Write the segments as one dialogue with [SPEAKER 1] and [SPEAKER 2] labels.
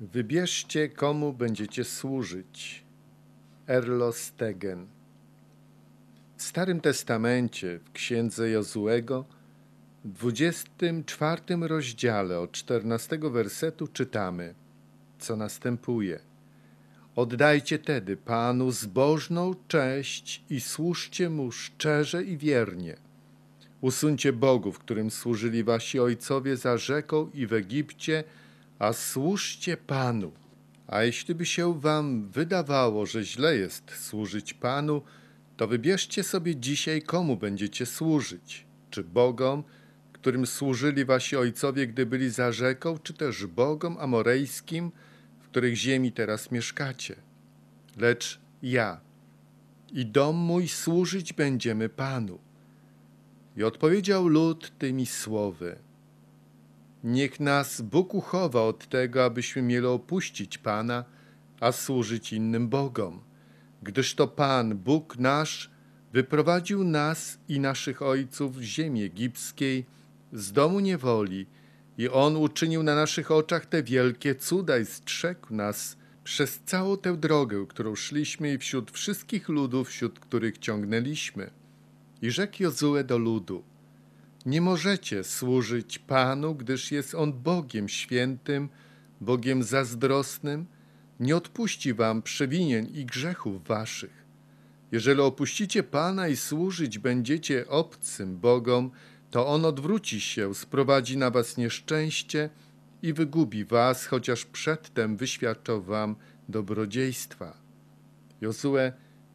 [SPEAKER 1] Wybierzcie, komu będziecie służyć. Erlo Stegen. W Starym Testamencie, w Księdze Jozuego, w 24 rozdziale od 14 wersetu czytamy, co następuje. Oddajcie tedy Panu zbożną cześć i służcie Mu szczerze i wiernie. Usuńcie bogów, którym służyli wasi ojcowie za rzeką i w Egipcie, a służcie Panu. A jeśli by się wam wydawało, że źle jest służyć Panu, to wybierzcie sobie dzisiaj, komu będziecie służyć. Czy Bogom, którym służyli wasi ojcowie, gdy byli za rzeką, czy też Bogom amorejskim, w których ziemi teraz mieszkacie. Lecz ja i dom mój służyć będziemy Panu. I odpowiedział lud tymi słowy – Niech nas Bóg uchowa od tego, abyśmy mieli opuścić Pana, a służyć innym Bogom, gdyż to Pan, Bóg nasz, wyprowadził nas i naszych ojców z ziemi egipskiej, z domu niewoli, i On uczynił na naszych oczach te wielkie cuda i strzegł nas przez całą tę drogę, którą szliśmy i wśród wszystkich ludów, wśród których ciągnęliśmy. I rzekł Jozue do ludu – nie możecie służyć Panu, gdyż jest On Bogiem świętym, Bogiem zazdrosnym, nie odpuści wam przewinień i grzechów waszych. Jeżeli opuścicie Pana i służyć będziecie obcym Bogom, to On odwróci się, sprowadzi na was nieszczęście i wygubi was, chociaż przedtem wyświadczał wam dobrodziejstwa. Jozue,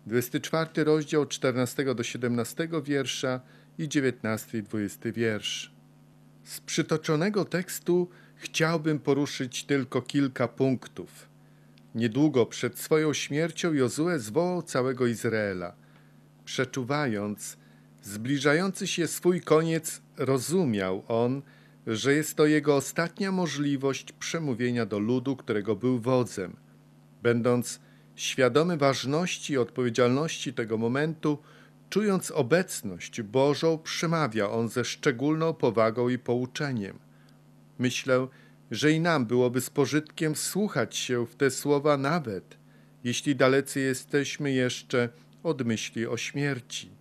[SPEAKER 1] 24 rozdział 14 do 17 wiersza i 19 i 20 wiersz. Z przytoczonego tekstu chciałbym poruszyć tylko kilka punktów. Niedługo przed swoją śmiercią Jozue zwołał całego Izraela. Przeczuwając zbliżający się swój koniec, rozumiał on, że jest to jego ostatnia możliwość przemówienia do ludu, którego był wodzem. Będąc świadomy ważności i odpowiedzialności tego momentu, Czując obecność Bożą, przemawia on ze szczególną powagą i pouczeniem. Myślę, że i nam byłoby z pożytkiem słuchać się w te słowa nawet, jeśli dalecy jesteśmy jeszcze od myśli o śmierci.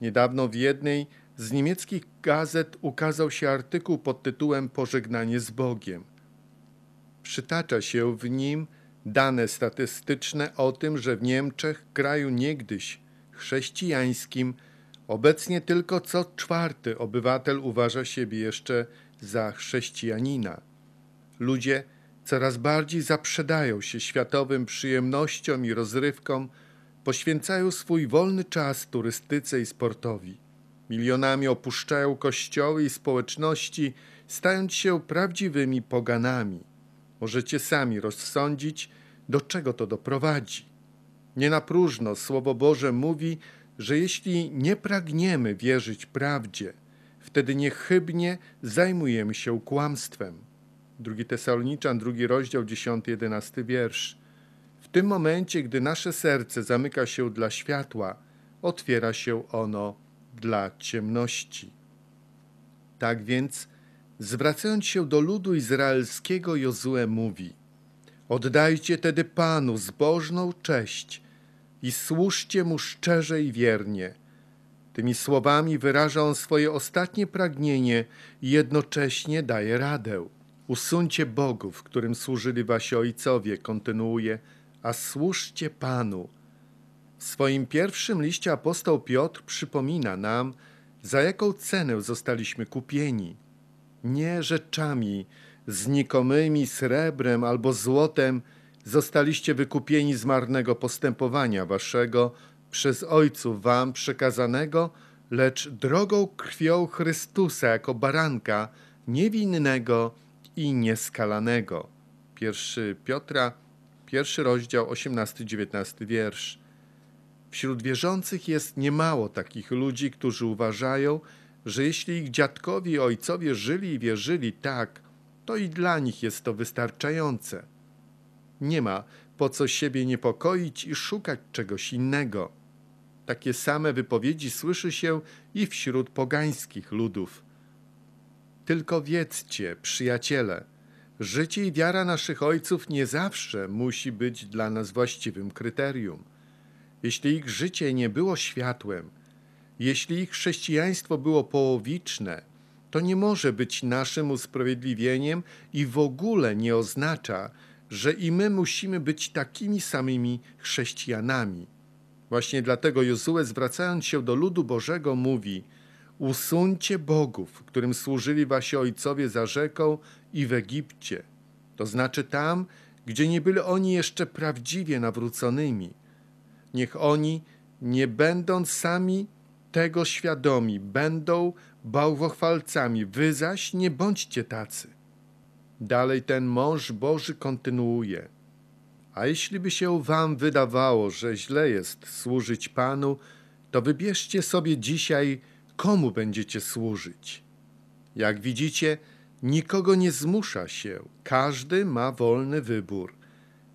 [SPEAKER 1] Niedawno w jednej z niemieckich gazet ukazał się artykuł pod tytułem Pożegnanie z Bogiem. Przytacza się w nim dane statystyczne o tym, że w Niemczech, kraju niegdyś chrześcijańskim obecnie tylko co czwarty obywatel uważa siebie jeszcze za chrześcijanina. Ludzie coraz bardziej zaprzedają się światowym przyjemnościom i rozrywkom, poświęcają swój wolny czas turystyce i sportowi. Milionami opuszczają kościoły i społeczności, stając się prawdziwymi poganami. Możecie sami rozsądzić, do czego to doprowadzi. Nie na próżno Słowo Boże mówi, że jeśli nie pragniemy wierzyć prawdzie, wtedy niechybnie zajmujemy się kłamstwem. Drugi Tesaloniczan, drugi rozdział, 10-11 wiersz. W tym momencie, gdy nasze serce zamyka się dla światła, otwiera się ono dla ciemności. Tak więc, zwracając się do ludu izraelskiego, Jozue mówi: Oddajcie tedy Panu zbożną cześć i słuszcie mu szczerze i wiernie. Tymi słowami wyraża on swoje ostatnie pragnienie i jednocześnie daje radę. Usuńcie bogów, którym służyli wasi ojcowie, kontynuuje, a słuszcie Panu. W swoim pierwszym liście apostoł Piotr przypomina nam, za jaką cenę zostaliśmy kupieni. Nie rzeczami znikomymi srebrem albo złotem, zostaliście wykupieni z marnego postępowania waszego przez Ojców wam przekazanego, lecz drogą krwią Chrystusa jako baranka niewinnego i nieskalanego. 1 Piotra, pierwszy rozdział, 18-19 wiersz. Wśród wierzących jest niemało takich ludzi, którzy uważają, że jeśli ich dziadkowie i ojcowie żyli i wierzyli tak, to i dla nich jest to wystarczające nie ma po co siebie niepokoić i szukać czegoś innego. Takie same wypowiedzi słyszy się i wśród pogańskich ludów. Tylko wiedzcie, przyjaciele, życie i wiara naszych ojców nie zawsze musi być dla nas właściwym kryterium. Jeśli ich życie nie było światłem, jeśli ich chrześcijaństwo było połowiczne, to nie może być naszym usprawiedliwieniem i w ogóle nie oznacza, że i my musimy być takimi samymi chrześcijanami. Właśnie dlatego Jozue zwracając się do ludu Bożego mówi Usuńcie bogów, którym służyli wasi ojcowie za rzeką i w Egipcie, to znaczy tam, gdzie nie byli oni jeszcze prawdziwie nawróconymi. Niech oni, nie będąc sami tego świadomi, będą bałwochwalcami, wy zaś nie bądźcie tacy. Dalej ten mąż Boży kontynuuje. A jeśli by się wam wydawało, że źle jest służyć Panu, to wybierzcie sobie dzisiaj, komu będziecie służyć. Jak widzicie, nikogo nie zmusza się, każdy ma wolny wybór.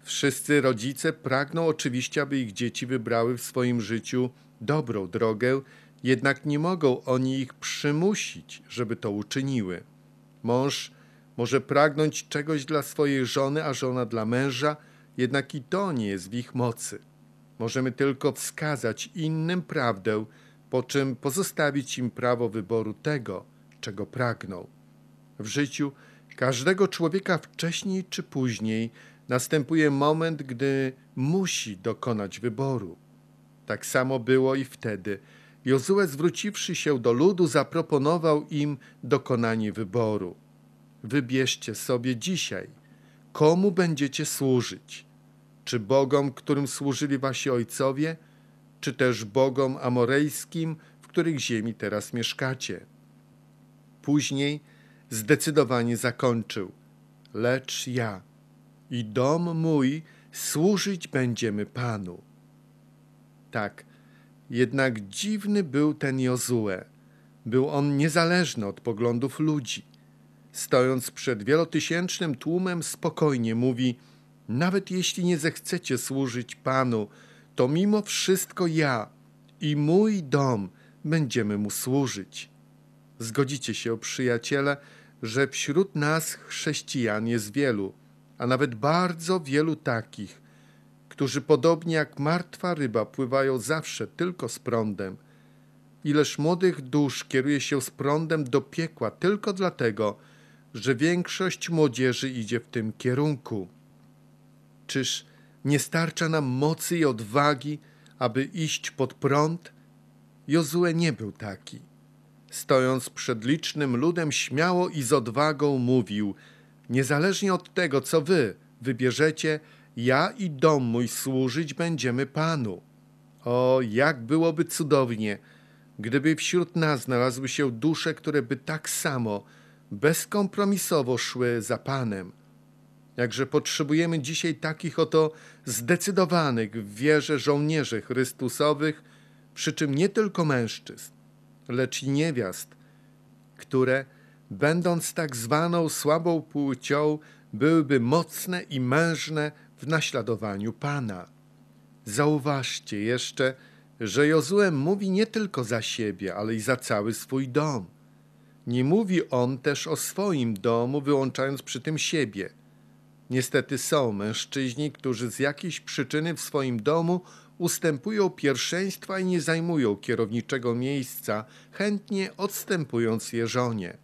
[SPEAKER 1] Wszyscy rodzice pragną oczywiście, aby ich dzieci wybrały w swoim życiu dobrą drogę, jednak nie mogą oni ich przymusić, żeby to uczyniły. Mąż może pragnąć czegoś dla swojej żony, a żona dla męża, jednak i to nie jest w ich mocy. Możemy tylko wskazać innym prawdę, po czym pozostawić im prawo wyboru tego, czego pragną. W życiu każdego człowieka wcześniej czy później następuje moment, gdy musi dokonać wyboru. Tak samo było i wtedy. Jozue zwróciwszy się do ludu, zaproponował im dokonanie wyboru. Wybierzcie sobie dzisiaj, komu będziecie służyć. Czy bogom, którym służyli wasi ojcowie, czy też bogom amorejskim, w których ziemi teraz mieszkacie. Później zdecydowanie zakończył. Lecz ja i dom mój służyć będziemy Panu. Tak, jednak dziwny był ten Jozue. Był on niezależny od poglądów ludzi stojąc przed wielotysięcznym tłumem, spokojnie mówi: Nawet jeśli nie zechcecie służyć Panu, to mimo wszystko ja i mój dom będziemy mu służyć. Zgodzicie się, przyjaciele, że wśród nas chrześcijan jest wielu, a nawet bardzo wielu takich, którzy podobnie jak martwa ryba pływają zawsze tylko z prądem. Ileż młodych dusz kieruje się z prądem do piekła tylko dlatego, że większość młodzieży idzie w tym kierunku. Czyż nie starcza nam mocy i odwagi, aby iść pod prąd? Jozue nie był taki. Stojąc przed licznym ludem, śmiało i z odwagą mówił: Niezależnie od tego, co wy wybierzecie, ja i dom mój służyć będziemy Panu. O, jak byłoby cudownie, gdyby wśród nas znalazły się dusze, które by tak samo bezkompromisowo szły za Panem. Jakże potrzebujemy dzisiaj takich oto zdecydowanych w wierze żołnierzy Chrystusowych, przy czym nie tylko mężczyzn, lecz i niewiast, które, będąc tak zwaną słabą płcią, byłyby mocne i mężne w naśladowaniu Pana. Zauważcie jeszcze, że Jozue mówi nie tylko za siebie, ale i za cały swój dom. Nie mówi on też o swoim domu, wyłączając przy tym siebie. Niestety są mężczyźni, którzy z jakiejś przyczyny w swoim domu ustępują pierwszeństwa i nie zajmują kierowniczego miejsca, chętnie odstępując je żonie.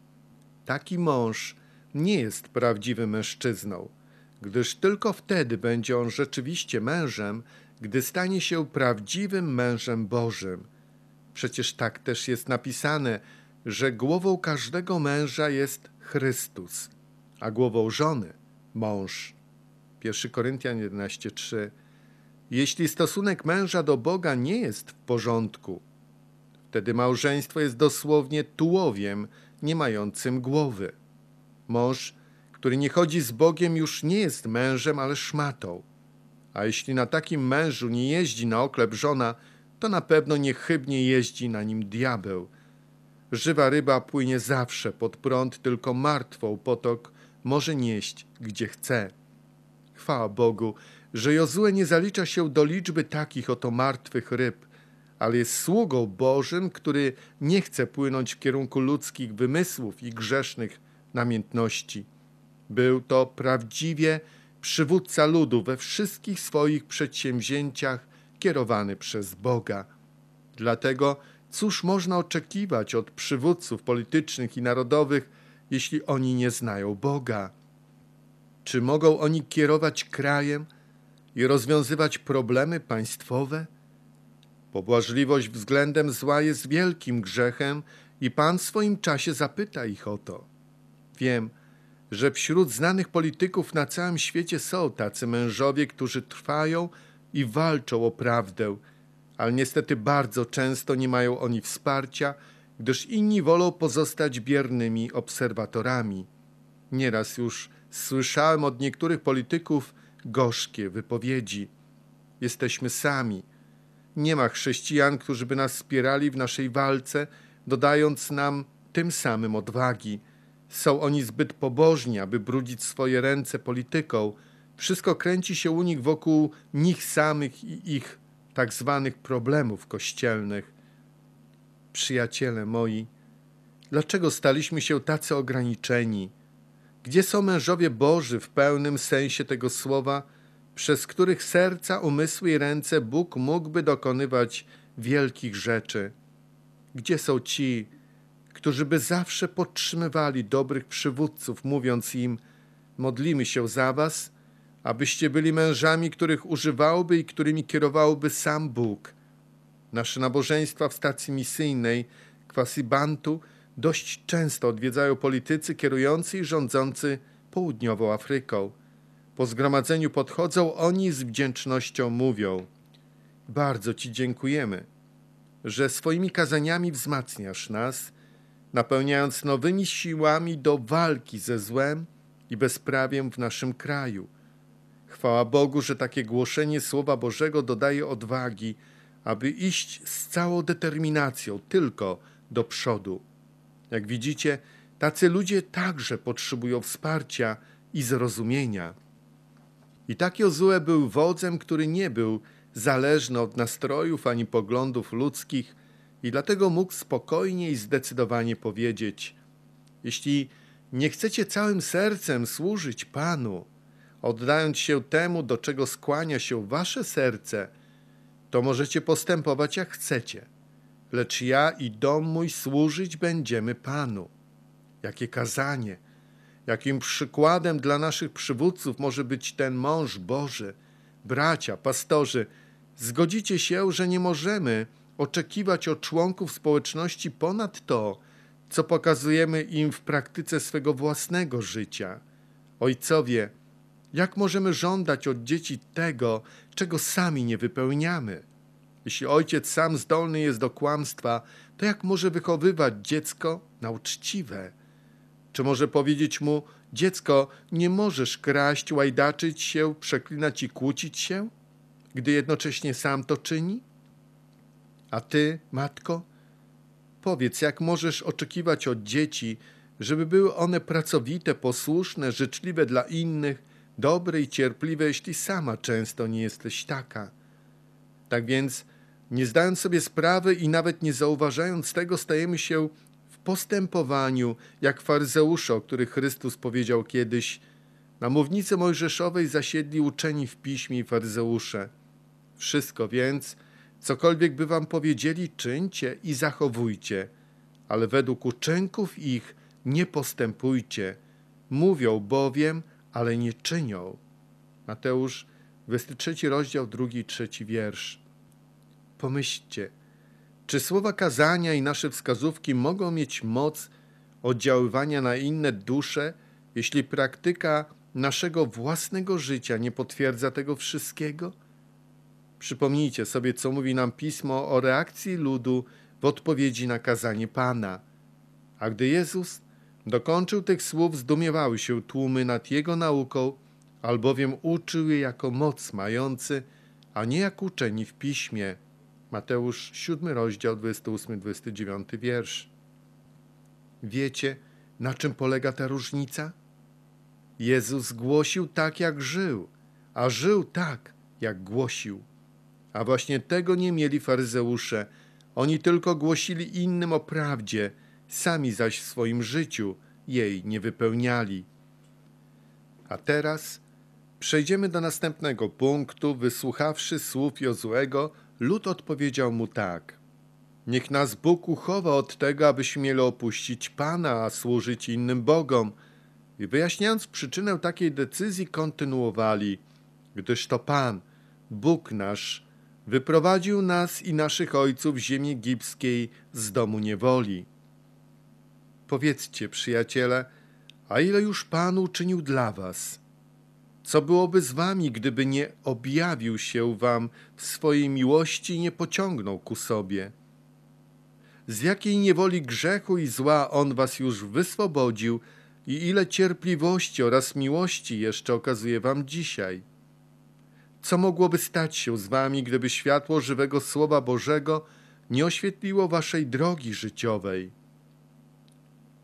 [SPEAKER 1] Taki mąż nie jest prawdziwym mężczyzną, gdyż tylko wtedy będzie on rzeczywiście mężem, gdy stanie się prawdziwym mężem Bożym. Przecież tak też jest napisane – że głową każdego męża jest Chrystus, a głową żony mąż. 1 Koryntian 11:3 Jeśli stosunek męża do Boga nie jest w porządku, wtedy małżeństwo jest dosłownie tułowiem nie mającym głowy. Mąż, który nie chodzi z Bogiem, już nie jest mężem, ale szmatą. A jeśli na takim mężu nie jeździ na oklep żona, to na pewno niechybnie jeździ na nim diabeł – Żywa ryba płynie zawsze pod prąd, tylko martwą potok może nieść gdzie chce. Chwała Bogu, że Jozue nie zalicza się do liczby takich oto martwych ryb, ale jest sługą Bożym, który nie chce płynąć w kierunku ludzkich wymysłów i grzesznych namiętności. Był to prawdziwie przywódca ludu we wszystkich swoich przedsięwzięciach kierowany przez Boga. Dlatego Cóż można oczekiwać od przywódców politycznych i narodowych, jeśli oni nie znają Boga? Czy mogą oni kierować krajem i rozwiązywać problemy państwowe? Pobłażliwość względem zła jest wielkim grzechem i Pan w swoim czasie zapyta ich o to. Wiem, że wśród znanych polityków na całym świecie są tacy mężowie, którzy trwają i walczą o prawdę – ale niestety bardzo często nie mają oni wsparcia, gdyż inni wolą pozostać biernymi obserwatorami. Nieraz już słyszałem od niektórych polityków gorzkie wypowiedzi. Jesteśmy sami. Nie ma chrześcijan, którzy by nas wspierali w naszej walce, dodając nam tym samym odwagi. Są oni zbyt pobożni, aby brudzić swoje ręce polityką. Wszystko kręci się u nich wokół nich samych i ich tak zwanych problemów kościelnych, przyjaciele moi, dlaczego staliśmy się tacy ograniczeni? Gdzie są mężowie Boży w pełnym sensie tego słowa, przez których serca, umysły i ręce Bóg mógłby dokonywać wielkich rzeczy? Gdzie są ci, którzy by zawsze podtrzymywali dobrych przywódców, mówiąc im: Modlimy się za was abyście byli mężami, których używałby i którymi kierowałby sam Bóg. Nasze nabożeństwa w stacji misyjnej Kwasibantu dość często odwiedzają politycy kierujący i rządzący południową Afryką. Po zgromadzeniu podchodzą oni z wdzięcznością mówią: Bardzo Ci dziękujemy, że swoimi kazaniami wzmacniasz nas, napełniając nowymi siłami do walki ze złem i bezprawiem w naszym kraju Chwała Bogu, że takie głoszenie Słowa Bożego dodaje odwagi, aby iść z całą determinacją tylko do przodu. Jak widzicie, tacy ludzie także potrzebują wsparcia i zrozumienia. I tak Jozue był wodzem, który nie był zależny od nastrojów ani poglądów ludzkich i dlatego mógł spokojnie i zdecydowanie powiedzieć: Jeśli nie chcecie całym sercem służyć Panu, oddając się temu, do czego skłania się wasze serce, to możecie postępować jak chcecie. Lecz ja i dom mój służyć będziemy Panu. Jakie kazanie, jakim przykładem dla naszych przywódców może być ten mąż Boży, bracia, pastorzy. Zgodzicie się, że nie możemy oczekiwać od członków społeczności ponad to, co pokazujemy im w praktyce swego własnego życia. Ojcowie, jak możemy żądać od dzieci tego, czego sami nie wypełniamy? Jeśli ojciec sam zdolny jest do kłamstwa, to jak może wychowywać dziecko na uczciwe? Czy może powiedzieć mu, dziecko, nie możesz kraść, łajdaczyć się, przeklinać i kłócić się, gdy jednocześnie sam to czyni? A ty, matko, powiedz, jak możesz oczekiwać od dzieci, żeby były one pracowite, posłuszne, życzliwe dla innych, dobry i cierpliwy, jeśli sama często nie jesteś taka. Tak więc, nie zdając sobie sprawy i nawet nie zauważając tego, stajemy się w postępowaniu jak faryzeusze, o których Chrystus powiedział kiedyś. Na mównicy mojżeszowej zasiedli uczeni w piśmie i faryzeusze. Wszystko więc, cokolwiek by wam powiedzieli, czyńcie i zachowujcie, ale według uczynków ich nie postępujcie. Mówią bowiem, ale nie czynią. Mateusz 23 rozdział, drugi trzeci wiersz. Pomyślcie, czy słowa kazania i nasze wskazówki mogą mieć moc oddziaływania na inne dusze, jeśli praktyka naszego własnego życia nie potwierdza tego wszystkiego? Przypomnijcie sobie, co mówi nam pismo o reakcji ludu w odpowiedzi na kazanie Pana. A gdy Jezus Dokończył tych słów, zdumiewały się tłumy nad jego nauką, albowiem uczył je jako moc mający, a nie jak uczeni w piśmie. Mateusz 7, rozdział 28-29 wiersz. Wiecie, na czym polega ta różnica? Jezus głosił tak, jak żył, a żył tak, jak głosił. A właśnie tego nie mieli faryzeusze. Oni tylko głosili innym o prawdzie – sami zaś w swoim życiu jej nie wypełniali. A teraz przejdziemy do następnego punktu. Wysłuchawszy słów Jozłego, lud odpowiedział mu tak. Niech nas Bóg uchowa od tego, abyśmy mieli opuścić Pana, a służyć innym Bogom. I wyjaśniając przyczynę takiej decyzji, kontynuowali, gdyż to Pan, Bóg nasz, wyprowadził nas i naszych ojców z ziemi egipskiej z domu niewoli. Powiedzcie, przyjaciele, a ile już Pan uczynił dla was? Co byłoby z wami, gdyby nie objawił się wam w swojej miłości i nie pociągnął ku sobie? Z jakiej niewoli grzechu i zła On was już wyswobodził i ile cierpliwości oraz miłości jeszcze okazuje wam dzisiaj? Co mogłoby stać się z wami, gdyby światło żywego Słowa Bożego nie oświetliło waszej drogi życiowej?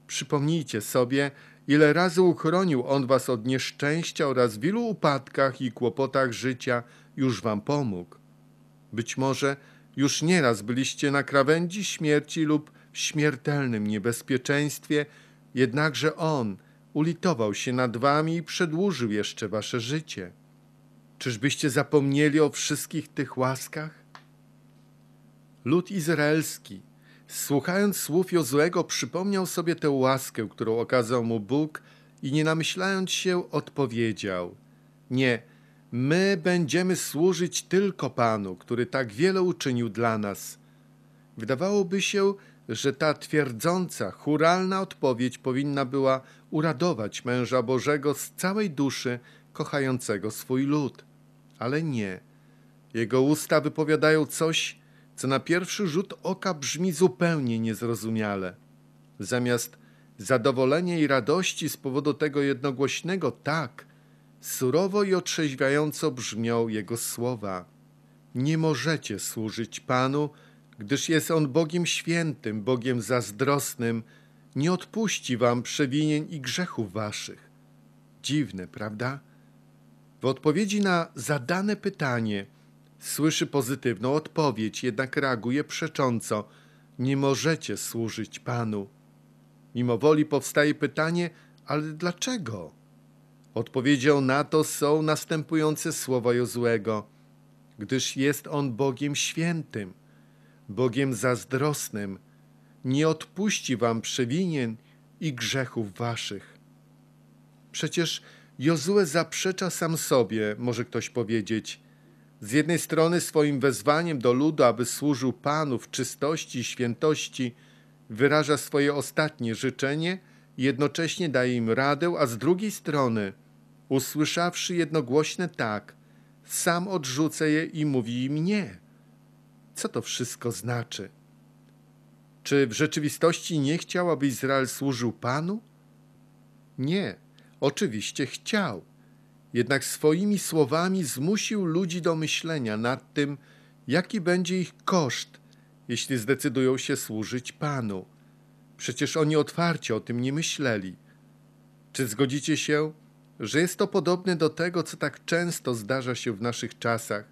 [SPEAKER 1] Przypomnijcie sobie, ile razy uchronił On was od nieszczęścia oraz w wielu upadkach i kłopotach życia już wam pomógł. Być może już nieraz byliście na krawędzi śmierci lub w śmiertelnym niebezpieczeństwie, jednakże On ulitował się nad wami i przedłużył jeszcze wasze życie. Czyżbyście zapomnieli o wszystkich tych łaskach? Lud izraelski Słuchając słów Jozłego, przypomniał sobie tę łaskę, którą okazał mu Bóg i nie namyślając się, odpowiedział: Nie, my będziemy służyć tylko Panu, który tak wiele uczynił dla nas. Wydawałoby się, że ta twierdząca, churalna odpowiedź powinna była uradować męża Bożego z całej duszy kochającego swój lud. Ale nie. Jego usta wypowiadają coś, co na pierwszy rzut oka brzmi zupełnie niezrozumiale. Zamiast zadowolenia i radości z powodu tego jednogłośnego tak, surowo i otrzeźwiająco brzmią jego słowa. Nie możecie służyć Panu, gdyż jest On Bogiem świętym, Bogiem zazdrosnym, nie odpuści wam przewinień i grzechów waszych. Dziwne, prawda? W odpowiedzi na zadane pytanie – Słyszy pozytywną odpowiedź, jednak reaguje przecząco: Nie możecie służyć Panu. Mimo woli powstaje pytanie: Ale dlaczego? Odpowiedzią na to są następujące słowa Jozłego: Gdyż jest on Bogiem świętym, Bogiem zazdrosnym, nie odpuści wam przewinien i grzechów waszych. Przecież Jozue zaprzecza sam sobie, może ktoś powiedzieć. Z jednej strony swoim wezwaniem do ludu, aby służył Panu w czystości i świętości, wyraża swoje ostatnie życzenie i jednocześnie daje im radę, a z drugiej strony, usłyszawszy jednogłośne tak, sam odrzuca je i mówi im nie. Co to wszystko znaczy? Czy w rzeczywistości nie chciał, aby Izrael służył Panu? Nie, oczywiście chciał jednak swoimi słowami zmusił ludzi do myślenia nad tym, jaki będzie ich koszt, jeśli zdecydują się służyć Panu. Przecież oni otwarcie o tym nie myśleli. Czy zgodzicie się, że jest to podobne do tego, co tak często zdarza się w naszych czasach?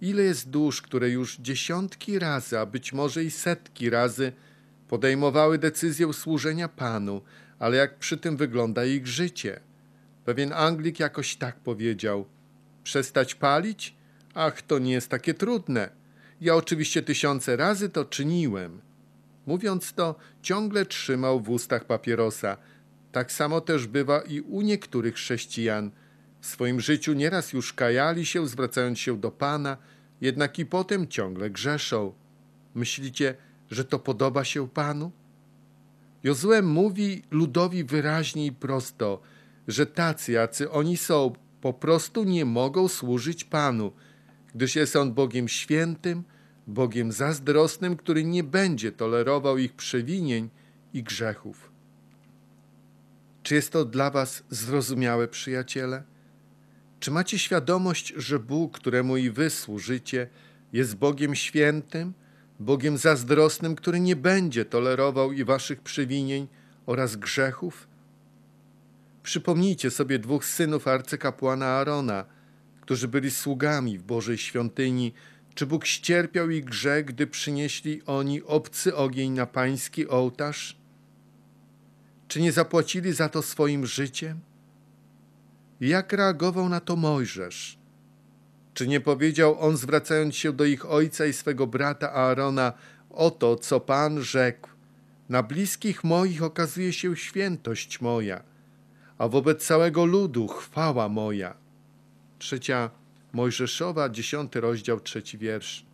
[SPEAKER 1] Ile jest dusz, które już dziesiątki razy, a być może i setki razy podejmowały decyzję służenia Panu, ale jak przy tym wygląda ich życie? Pewien Anglik jakoś tak powiedział: Przestać palić? Ach, to nie jest takie trudne. Ja oczywiście tysiące razy to czyniłem. Mówiąc to, ciągle trzymał w ustach papierosa. Tak samo też bywa i u niektórych chrześcijan. W swoim życiu nieraz już kajali się, zwracając się do Pana, jednak i potem ciągle grzeszą. Myślicie, że to podoba się Panu? Jozue mówi ludowi wyraźnie i prosto – że tacy, jacy oni są, po prostu nie mogą służyć Panu, gdyż jest On Bogiem świętym, Bogiem zazdrosnym, który nie będzie tolerował ich przewinień i grzechów. Czy jest to dla Was zrozumiałe, przyjaciele? Czy macie świadomość, że Bóg, któremu i Wy służycie, jest Bogiem świętym, Bogiem zazdrosnym, który nie będzie tolerował i Waszych przewinień oraz grzechów? Przypomnijcie sobie dwóch synów arcykapłana Arona, którzy byli sługami w Bożej świątyni. Czy Bóg ścierpiał ich grzech, gdy przynieśli oni obcy ogień na pański ołtarz? Czy nie zapłacili za to swoim życiem? Jak reagował na to Mojżesz? Czy nie powiedział on, zwracając się do ich ojca i swego brata Aarona, oto co Pan rzekł, na bliskich moich okazuje się świętość moja – a wobec całego ludu chwała moja. Trzecia Mojżeszowa, dziesiąty rozdział, trzeci wiersz.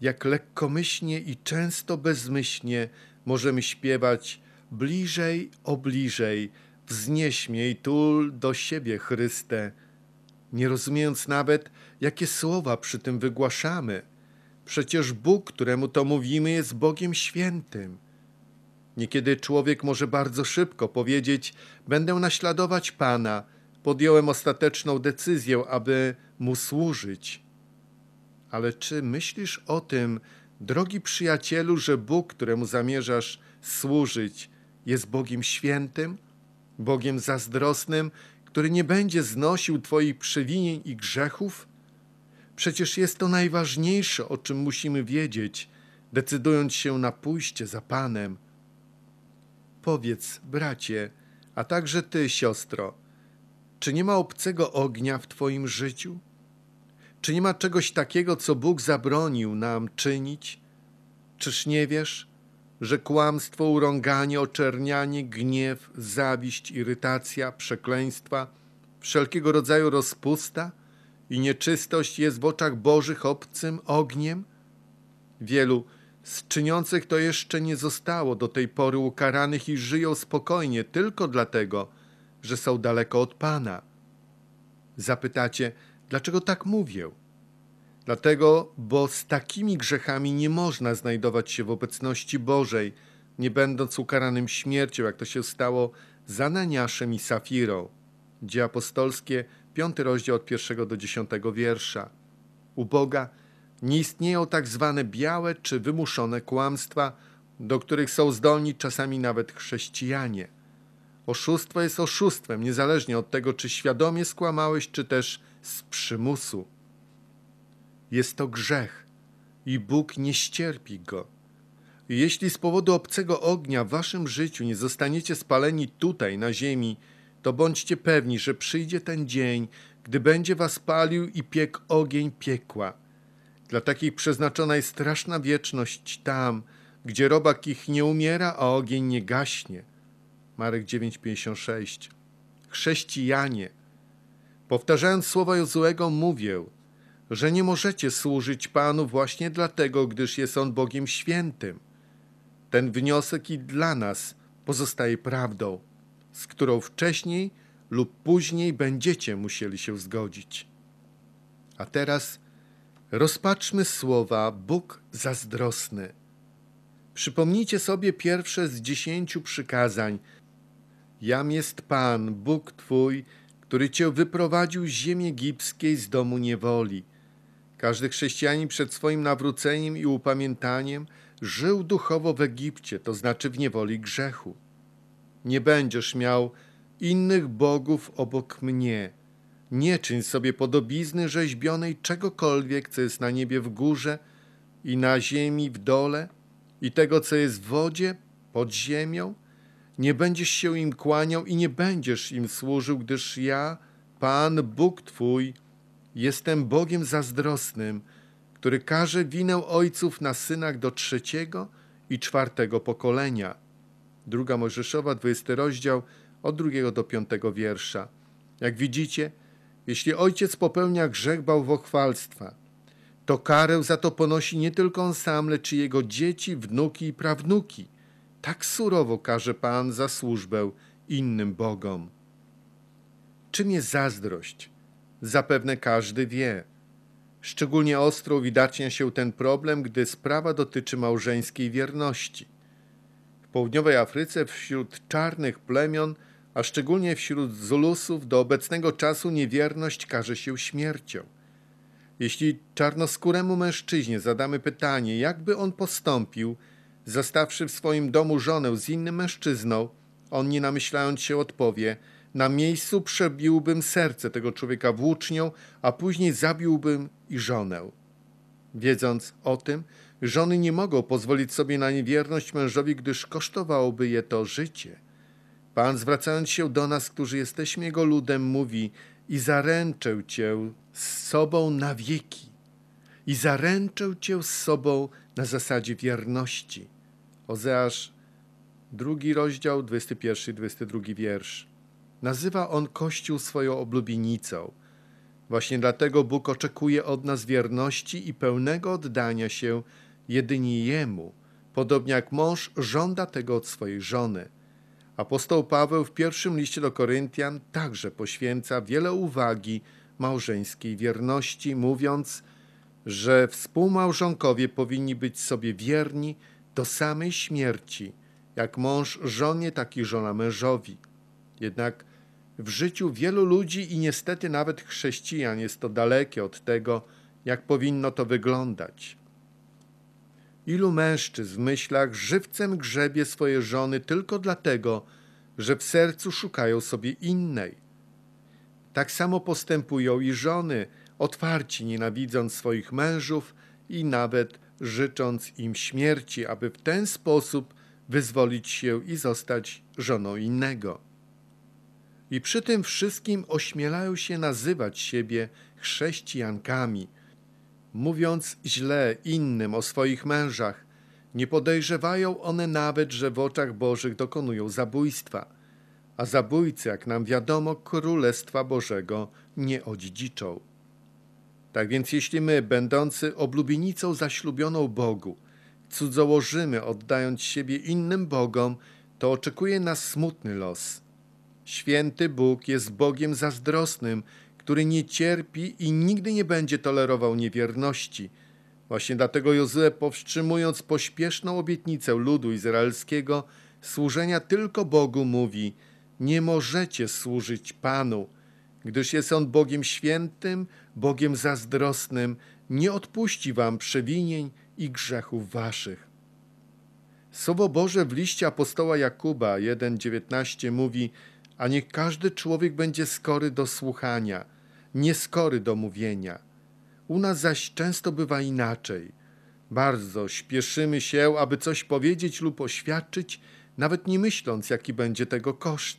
[SPEAKER 1] Jak lekkomyślnie i często bezmyślnie możemy śpiewać bliżej, o bliżej, wznieś mnie i tul do siebie, Chryste, nie rozumiejąc nawet, jakie słowa przy tym wygłaszamy. Przecież Bóg, któremu to mówimy, jest Bogiem świętym – Niekiedy człowiek może bardzo szybko powiedzieć: Będę naśladować Pana, podjąłem ostateczną decyzję, aby mu służyć. Ale czy myślisz o tym, drogi przyjacielu, że Bóg, któremu zamierzasz służyć, jest Bogiem świętym, Bogiem zazdrosnym, który nie będzie znosił Twoich przewinień i grzechów? Przecież jest to najważniejsze, o czym musimy wiedzieć, decydując się na pójście za Panem. Powiedz, bracie, a także ty, siostro, czy nie ma obcego ognia w twoim życiu? Czy nie ma czegoś takiego, co Bóg zabronił nam czynić? Czyż nie wiesz, że kłamstwo, urąganie, oczernianie, gniew, zawiść, irytacja, przekleństwa, wszelkiego rodzaju rozpusta i nieczystość jest w oczach Bożych obcym ogniem? Wielu z czyniących to jeszcze nie zostało do tej pory ukaranych i żyją spokojnie tylko dlatego, że są daleko od Pana. Zapytacie, dlaczego tak mówię? Dlatego, bo z takimi grzechami nie można znajdować się w obecności Bożej, nie będąc ukaranym śmiercią, jak to się stało z Ananiaszem i Safirą. Dzieje apostolskie, 5 rozdział od 1 do 10 wiersza. U Boga nie istnieją tak zwane białe czy wymuszone kłamstwa, do których są zdolni czasami nawet chrześcijanie. Oszustwo jest oszustwem, niezależnie od tego, czy świadomie skłamałeś, czy też z przymusu. Jest to grzech i Bóg nie ścierpi go. Jeśli z powodu obcego ognia w waszym życiu nie zostaniecie spaleni tutaj, na ziemi, to bądźcie pewni, że przyjdzie ten dzień, gdy będzie was palił i piek ogień piekła – dla takich przeznaczona jest straszna wieczność tam, gdzie robak ich nie umiera, a ogień nie gaśnie. Marek 9,56 Chrześcijanie, powtarzając słowa Jozuego, mówię, że nie możecie służyć Panu właśnie dlatego, gdyż jest On Bogiem Świętym. Ten wniosek i dla nas pozostaje prawdą, z którą wcześniej lub później będziecie musieli się zgodzić. A teraz – Rozpatrzmy słowa Bóg zazdrosny. Przypomnijcie sobie pierwsze z dziesięciu przykazań. Jam jest Pan, Bóg Twój, który Cię wyprowadził z ziemi egipskiej, z domu niewoli. Każdy chrześcijanin przed swoim nawróceniem i upamiętaniem żył duchowo w Egipcie, to znaczy w niewoli grzechu. Nie będziesz miał innych bogów obok mnie – nie czyń sobie podobizny rzeźbionej czegokolwiek, co jest na niebie w górze i na ziemi w dole i tego, co jest w wodzie pod ziemią. Nie będziesz się im kłaniał i nie będziesz im służył, gdyż ja, Pan Bóg Twój, jestem Bogiem zazdrosnym, który każe winę ojców na synach do trzeciego i czwartego pokolenia. Druga Mojżeszowa, 20 rozdział, od drugiego do piątego wiersza. Jak widzicie, jeśli ojciec popełnia grzech bałwochwalstwa, to karę za to ponosi nie tylko on sam, lecz jego dzieci, wnuki i prawnuki. Tak surowo karze Pan za służbę innym bogom. Czym jest zazdrość? Zapewne każdy wie. Szczególnie ostro widacznia się ten problem, gdy sprawa dotyczy małżeńskiej wierności. W południowej Afryce wśród czarnych plemion – a szczególnie wśród Zulusów do obecnego czasu niewierność karze się śmiercią. Jeśli czarnoskóremu mężczyźnie zadamy pytanie, jakby on postąpił, zastawszy w swoim domu żonę z innym mężczyzną, on nie namyślając się odpowie – na miejscu przebiłbym serce tego człowieka włócznią, a później zabiłbym i żonę. Wiedząc o tym, żony nie mogą pozwolić sobie na niewierność mężowi, gdyż kosztowałoby je to życie. Pan, zwracając się do nas, którzy jesteśmy Jego ludem, mówi: I zaręczę Cię z sobą na wieki, i zaręczę Cię z sobą na zasadzie wierności. Ozeasz, drugi rozdział, 21-22 wiersz. Nazywa on Kościół swoją oblubienicą. Właśnie dlatego Bóg oczekuje od nas wierności i pełnego oddania się jedynie Jemu, podobnie jak mąż żąda tego od swojej żony – Apostoł Paweł w pierwszym liście do Koryntian także poświęca wiele uwagi małżeńskiej wierności, mówiąc, że współmałżonkowie powinni być sobie wierni do samej śmierci, jak mąż żonie, tak i żona mężowi. Jednak w życiu wielu ludzi i niestety nawet chrześcijan jest to dalekie od tego, jak powinno to wyglądać. Ilu mężczyzn w myślach żywcem grzebie swoje żony tylko dlatego, że w sercu szukają sobie innej. Tak samo postępują i żony, otwarci nienawidząc swoich mężów i nawet życząc im śmierci, aby w ten sposób wyzwolić się i zostać żoną innego. I przy tym wszystkim ośmielają się nazywać siebie chrześcijankami – Mówiąc źle innym o swoich mężach, nie podejrzewają one nawet, że w oczach Bożych dokonują zabójstwa, a zabójcy, jak nam wiadomo, Królestwa Bożego nie odziedziczą. Tak więc jeśli my, będący oblubienicą zaślubioną Bogu, cudzołożymy oddając siebie innym Bogom, to oczekuje nas smutny los. Święty Bóg jest Bogiem zazdrosnym, który nie cierpi i nigdy nie będzie tolerował niewierności. Właśnie dlatego Jozue, powstrzymując pośpieszną obietnicę ludu izraelskiego służenia tylko Bogu, mówi: Nie możecie służyć Panu, gdyż jest on Bogiem świętym, Bogiem zazdrosnym, nie odpuści wam przewinień i grzechów waszych. Słowo Boże w liście apostoła Jakuba 1:19 mówi: a niech każdy człowiek będzie skory do słuchania, nieskory do mówienia. U nas zaś często bywa inaczej. Bardzo śpieszymy się, aby coś powiedzieć lub oświadczyć, nawet nie myśląc, jaki będzie tego koszt.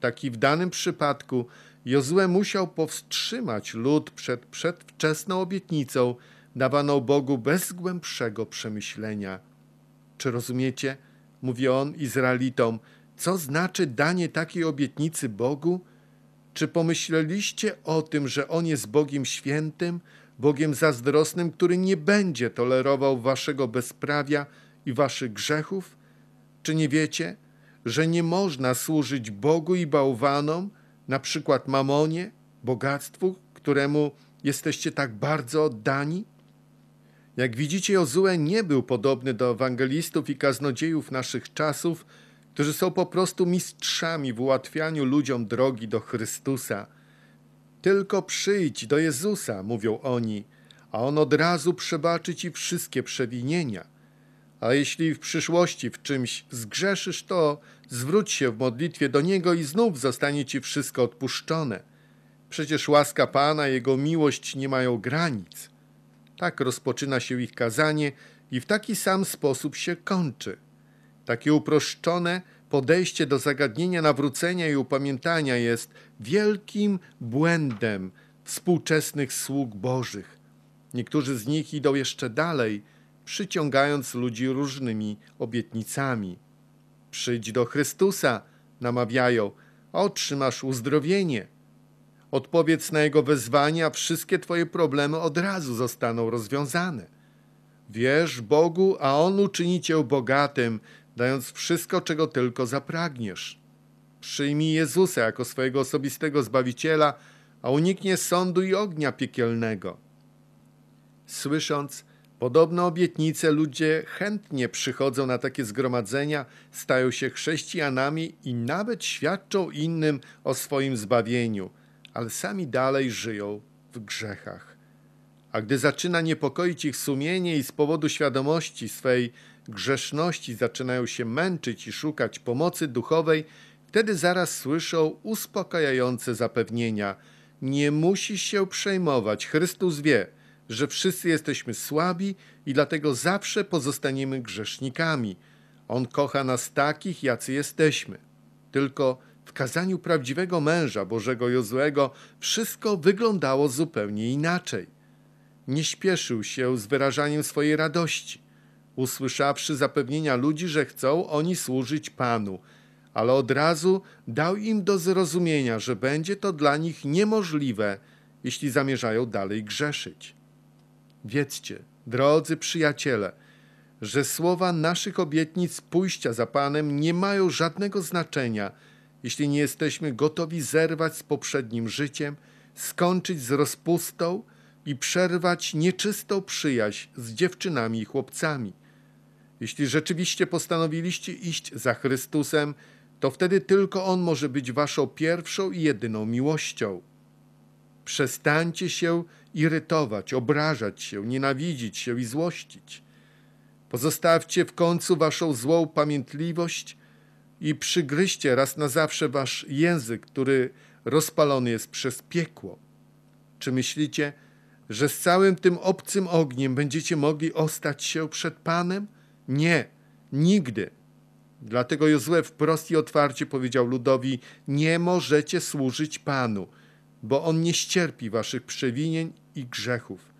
[SPEAKER 1] Taki w danym przypadku Jozue musiał powstrzymać lud przed przedwczesną obietnicą dawaną Bogu bez głębszego przemyślenia. Czy rozumiecie? Mówi on Izraelitom – co znaczy danie takiej obietnicy Bogu? Czy pomyśleliście o tym, że On jest Bogiem świętym, Bogiem zazdrosnym, który nie będzie tolerował waszego bezprawia i waszych grzechów? Czy nie wiecie, że nie można służyć Bogu i bałwanom, na przykład mamonie, bogactwu, któremu jesteście tak bardzo oddani? Jak widzicie, Jozue nie był podobny do ewangelistów i kaznodziejów naszych czasów, którzy są po prostu mistrzami w ułatwianiu ludziom drogi do Chrystusa. Tylko przyjdź do Jezusa, mówią oni, a On od razu przebaczy ci wszystkie przewinienia. A jeśli w przyszłości w czymś zgrzeszysz, to zwróć się w modlitwie do Niego i znów zostanie ci wszystko odpuszczone. Przecież łaska Pana, Jego miłość nie mają granic. Tak rozpoczyna się ich kazanie i w taki sam sposób się kończy. Takie uproszczone podejście do zagadnienia nawrócenia i upamiętania jest wielkim błędem współczesnych sług bożych. Niektórzy z nich idą jeszcze dalej, przyciągając ludzi różnymi obietnicami. Przyjdź do Chrystusa, namawiają, otrzymasz uzdrowienie. Odpowiedz na Jego wezwania, wszystkie Twoje problemy od razu zostaną rozwiązane. Wierz Bogu, a On uczyni Cię bogatym dając wszystko, czego tylko zapragniesz. Przyjmij Jezusa jako swojego osobistego Zbawiciela, a uniknie sądu i ognia piekielnego. Słysząc podobne obietnice, ludzie chętnie przychodzą na takie zgromadzenia, stają się chrześcijanami i nawet świadczą innym o swoim zbawieniu, ale sami dalej żyją w grzechach. A gdy zaczyna niepokoić ich sumienie i z powodu świadomości swej grzeszności zaczynają się męczyć i szukać pomocy duchowej, wtedy zaraz słyszą uspokajające zapewnienia: Nie musisz się przejmować, Chrystus wie, że wszyscy jesteśmy słabi i dlatego zawsze pozostaniemy grzesznikami. On kocha nas takich, jacy jesteśmy. Tylko w kazaniu prawdziwego męża Bożego Jozłego wszystko wyglądało zupełnie inaczej. Nie śpieszył się z wyrażaniem swojej radości usłyszawszy zapewnienia ludzi, że chcą oni służyć Panu, ale od razu dał im do zrozumienia, że będzie to dla nich niemożliwe, jeśli zamierzają dalej grzeszyć. Wiedzcie, drodzy przyjaciele, że słowa naszych obietnic pójścia za Panem nie mają żadnego znaczenia, jeśli nie jesteśmy gotowi zerwać z poprzednim życiem, skończyć z rozpustą i przerwać nieczystą przyjaźń z dziewczynami i chłopcami – jeśli rzeczywiście postanowiliście iść za Chrystusem, to wtedy tylko On może być waszą pierwszą i jedyną miłością. Przestańcie się irytować, obrażać się, nienawidzić się i złościć. Pozostawcie w końcu waszą złą pamiętliwość i przygryźcie raz na zawsze wasz język, który rozpalony jest przez piekło. Czy myślicie, że z całym tym obcym ogniem będziecie mogli ostać się przed Panem? Nie, nigdy. Dlatego Jozue wprost i otwarcie powiedział ludowi: Nie możecie służyć Panu, bo on nie ścierpi waszych przewinień i grzechów.